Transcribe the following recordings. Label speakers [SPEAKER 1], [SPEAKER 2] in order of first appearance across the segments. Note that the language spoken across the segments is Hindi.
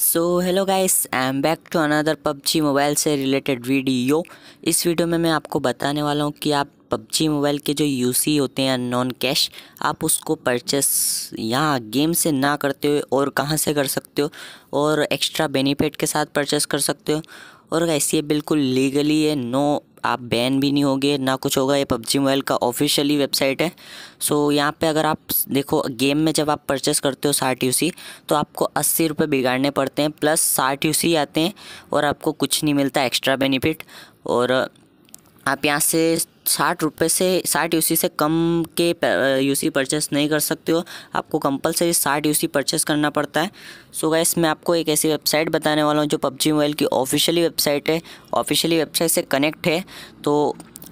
[SPEAKER 1] so hello guys I am back to another PUBG mobile से रिलेटेड वीडियो इस वीडियो में मैं आपको बताने वाला हूँ कि आप पबजी मोबाइल के जो यूसी होते हैं नॉन कैश आप उसको परचेस यहाँ गेम से ना करते हो और कहाँ से कर सकते हो और एक्स्ट्रा बेनिफिट के साथ परचेस कर सकते हो और गाइस ये बिल्कुल लीगली है नो आप बैन भी नहीं होगे ना कुछ होगा ये पबजी मोबाइल का ऑफिशियली वेबसाइट है सो यहाँ पे अगर आप देखो गेम में जब आप परचेस करते हो साठ यू तो आपको अस्सी रुपये बिगाड़ने पड़ते हैं प्लस साठ यू आते हैं और आपको कुछ नहीं मिलता एक्स्ट्रा बेनिफिट और आप यहाँ से साठ रुपये से साठ यूसी से कम के यूसी परचेस नहीं कर सकते हो आपको कंपलसरी साठ यूसी परचेस करना पड़ता है सो so गाइस मैं आपको एक ऐसी वेबसाइट बताने वाला हूँ जो पबजी मोबाइल की ऑफिशियली वेबसाइट है ऑफिशियली वेबसाइट से कनेक्ट है तो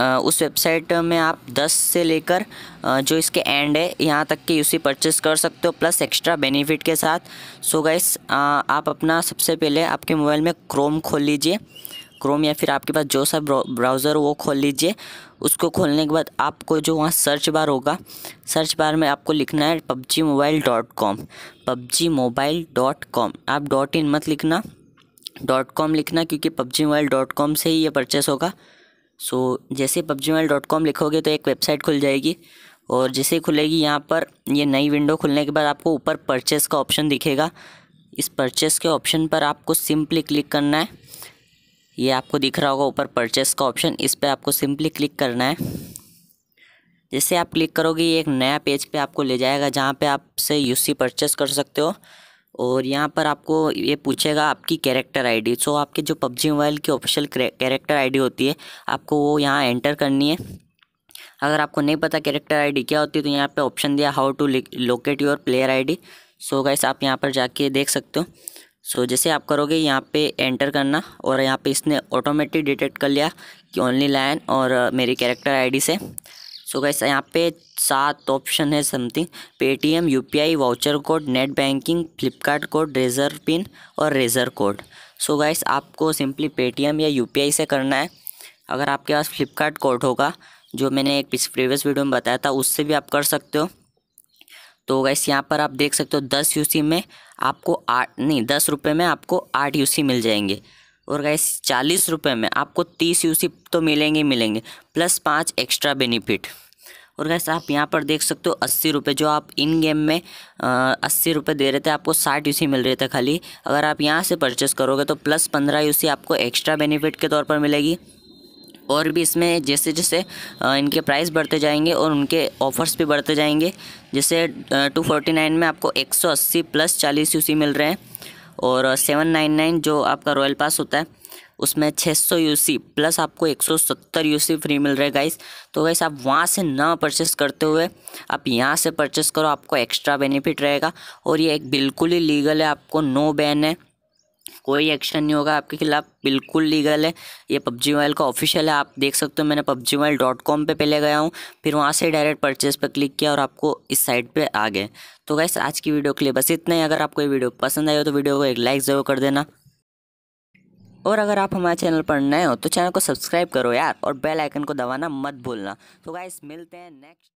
[SPEAKER 1] उस वेबसाइट में आप 10 से लेकर जो इसके एंड है यहाँ तक के यूसी परचेस कर सकते हो प्लस एक्स्ट्रा बेनिफिट के साथ सो so गाइस आप अपना सबसे पहले आपके मोबाइल में क्रोम खोल लीजिए क्रोम या फिर आपके पास जो सा ब्राउज़र वो खोल लीजिए उसको खोलने के बाद आपको जो वहाँ सर्च बार होगा सर्च बार में आपको लिखना है PUBG mobile dot com PUBG mobile dot com आप डॉट इन मत लिखना डॉट कॉम लिखना क्योंकि पबजी मोबाइल डॉट कॉम से ही ये परचेस होगा सो so, जैसे पबजी मोबाइल डॉट कॉम लिखोगे तो एक वेबसाइट खुल जाएगी और जैसे खुलेगी यहाँ पर ये नई विंडो खुलने के बाद आपको ऊपर परचेस का ऑप्शन दिखेगा इस परचेस के ऑप्शन पर आपको सिंपली क्लिक करना है ये आपको दिख रहा होगा ऊपर परचेस का ऑप्शन इस पर आपको सिंपली क्लिक करना है जैसे आप क्लिक करोगे ये एक नया पेज पे आपको ले जाएगा जहाँ पे आपसे यूसी परचेस कर सकते हो और यहाँ पर आपको ये पूछेगा आपकी कैरेक्टर आईडी सो आपके जो पबजी मोबाइल की ऑफिशियल कैरेक्टर आईडी होती है आपको वो यहाँ एंटर करनी है अगर आपको नहीं पता कैरेक्टर आईडी क्या होती है तो यहाँ पे ऑप्शन दिया how to locate your player ID so guys आप यहाँ पर जाके देख सकते हो सो जैसे आप करोगे यहाँ पे एंटर करना और यहाँ पे इसने ऑटोमेटिक डिटेक्ट कर लिया कि ओनली लाइन और मेरी कैरेक्टर आईडी से सो so यहाँ पे सात ऑप्शन है something Paytm UPI voucher code net banking Flipkart code Razer pin और रेजर कोड सो गैस आपको सिंपली पेटीएम या यूपीआई से करना है अगर आपके पास फ्लिपकार्ट कोड होगा जो मैंने एक प्रीवियस वीडियो में बताया था उससे भी आप कर सकते हो तो गैस यहाँ पर आप देख सकते हो दस यूसी में आपको आठ नहीं दस रुपये में आपको आठ यूसी मिल जाएंगे और गैस चालीस रुपये में आपको तीस यूसी तो मिलेंगे ही मिलेंगे प्लस पाँच एक्स्ट्रा बेनिफिट और गैस आप यहाँ पर देख सकते हो अस्सी रुपये जो आप इन गेम में अस्सी रुपये दे रहे थे आपको साठ यूसी मिल रहे थे खाली अगर आप यहाँ से परचेस करोगे तो प्लस पंद्रह यूसी आपको एक्स्ट्रा बेनिफिट के तौर पर मिलेगी और भी इसमें जैसे जैसे इनके प्राइस बढ़ते जाएंगे और उनके ऑफ़र्स भी बढ़ते जाएंगे जैसे टू फोर्टी नाइन में आपको एक सौ अस्सी प्लस चालीस यूसी मिल रहे हैं और सेवन नाइन नाइन जो आपका रॉयल पास होता है उसमें 600 यूसी प्लस आपको 170 यूसी फ्री मिल रहा है गाइस तो गाइस आप वहाँ से ना परचेस करते हुए आप यहाँ से परचेस करो आपको एक्स्ट्रा बेनिफिट रहेगा और ये एक बिल्कुल ही लीगल है आपको नो बैन है कोई एक्शन नहीं होगा आपके खिलाफ बिल्कुल लीगल है ये पबजी मोबाइल का ऑफिशियल है आप देख सकते हो मैंने पबजी मोबाइल डॉट कॉम पर पहले गया हूँ फिर वहाँ से डायरेक्ट परचेस पर क्लिक किया और आपको इस साइट पर आ गए तो गैस आज की वीडियो के लिए बस इतना ही अगर आपको ये वीडियो पसंद आई हो तो वीडियो को एक लाइक ज़रूर कर देना और अगर आप हमारे चैनल पर नए हो तो चैनल को सब्सक्राइब करो यार और बेल आइकन को दबाना मत भूलना तो गाइस मिलते हैं नेक्स्ट